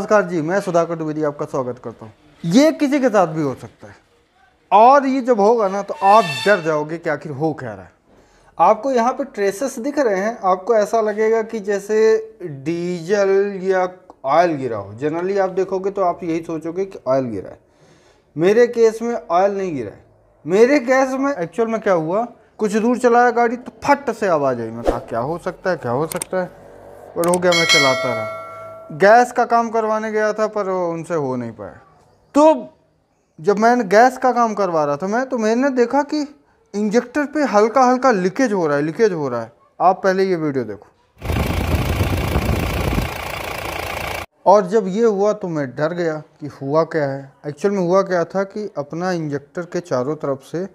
नमस्कार जी मैं सुधाकर द्विवेदी आपका स्वागत करता हूँ ये किसी के साथ भी हो सकता है और ये जब होगा ना तो आप डर जाओगे कि आखिर हो क्या रहा है आपको यहाँ पे ट्रेसेस दिख रहे हैं आपको ऐसा लगेगा कि जैसे डीजल या ऑयल गिरा हो जनरली आप देखोगे तो आप यही सोचोगे कि ऑयल गिरा है मेरे केस में ऑयल नहीं गिरा है मेरे केस में एक्चुअल में क्या हुआ कुछ दूर चलाया गाड़ी तो फट से आवाज़ आई मैं कहा क्या हो सकता है क्या हो सकता है और हो गया मैं चलाता रहा गैस का काम करवाने गया था पर उनसे हो नहीं पाया तो जब मैंने गैस का काम करवा रहा था मैं तो मैंने देखा कि इंजेक्टर पे हल्का हल्का लीकेज हो रहा है लीकेज हो रहा है आप पहले ये वीडियो देखो और जब ये हुआ तो मैं डर गया कि हुआ क्या है एक्चुअल में हुआ क्या था कि अपना इंजेक्टर के चारों तरफ से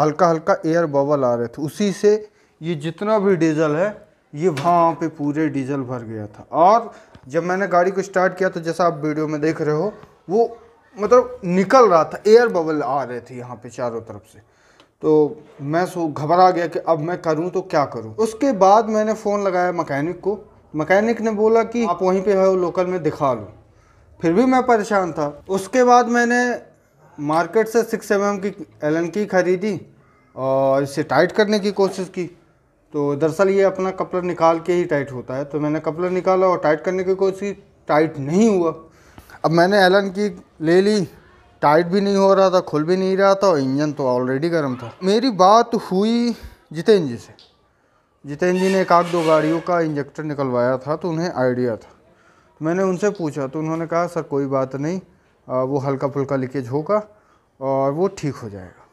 हल्का हल्का एयर बबल आ रहे थे उसी से ये जितना भी डीजल है ये वहाँ पे पूरे डीजल भर गया था और जब मैंने गाड़ी को स्टार्ट किया तो जैसा आप वीडियो में देख रहे हो वो मतलब निकल रहा था एयर बबल आ रहे थे यहाँ पे चारों तरफ से तो मैं सो घबरा गया कि अब मैं करूँ तो क्या करूँ उसके बाद मैंने फ़ोन लगाया मकैनिक को मकैनिक ने बोला कि आप वहीं है वो लोकल में दिखा लूँ फिर भी मैं परेशान था उसके बाद मैंने मार्केट से सिक्स एम की एल की ख़रीदी और इसे टाइट करने की कोशिश की तो दरअसल ये अपना कपलर निकाल के ही टाइट होता है तो मैंने कपलर निकाला और टाइट करने की कोशिश टाइट नहीं हुआ अब मैंने एलन की ले ली टाइट भी नहीं हो रहा था खुल भी नहीं रहा था और इंजन तो ऑलरेडी गर्म था मेरी बात हुई जितेंद्र जी से जितेंद्र जी ने एक आध दो गाड़ियों का इंजेक्टर निकलवाया था तो उन्हें आइडिया था तो मैंने उनसे पूछा तो उन्होंने कहा सर कोई बात नहीं आ, वो हल्का फुल्का लीकेज होगा और वो ठीक हो जाएगा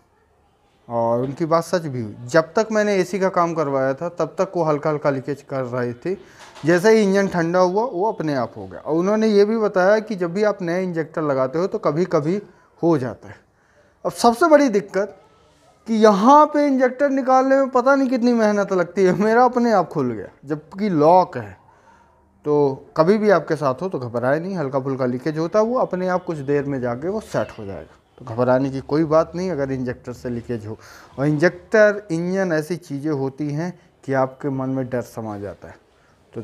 और उनकी बात सच भी हुई जब तक मैंने एसी का काम करवाया था तब तक वो हल्का हल्का लीकेज कर रही थी जैसे ही इंजन ठंडा हुआ वो अपने आप हो गया और उन्होंने ये भी बताया कि जब भी आप नए इंजेक्टर लगाते हो तो कभी कभी हो जाता है अब सबसे बड़ी दिक्कत कि यहाँ पे इंजेक्टर निकालने में पता नहीं कितनी मेहनत लगती है मेरा अपने आप खुल गया जबकि लॉक है तो कभी भी आपके साथ हो तो घबराए नहीं हल्का फुल्का लीकेज होता है वो अपने आप कुछ देर में जाके वो सेट हो जाएगा तो घबराने की कोई बात नहीं अगर इंजेक्टर से लीकेज हो और इंजेक्टर इंजन ऐसी चीज़ें होती हैं कि आपके मन में डर समा जाता है तो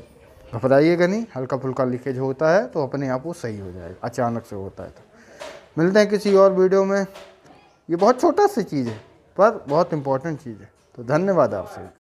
घबराइएगा नहीं हल्का फुल्का लीकेज होता है तो अपने आप वो सही हो जाएगा अचानक से होता है तो मिलते हैं किसी और वीडियो में ये बहुत छोटा सी चीज़ है पर बहुत इंपॉर्टेंट चीज़ है तो धन्यवाद आप सभी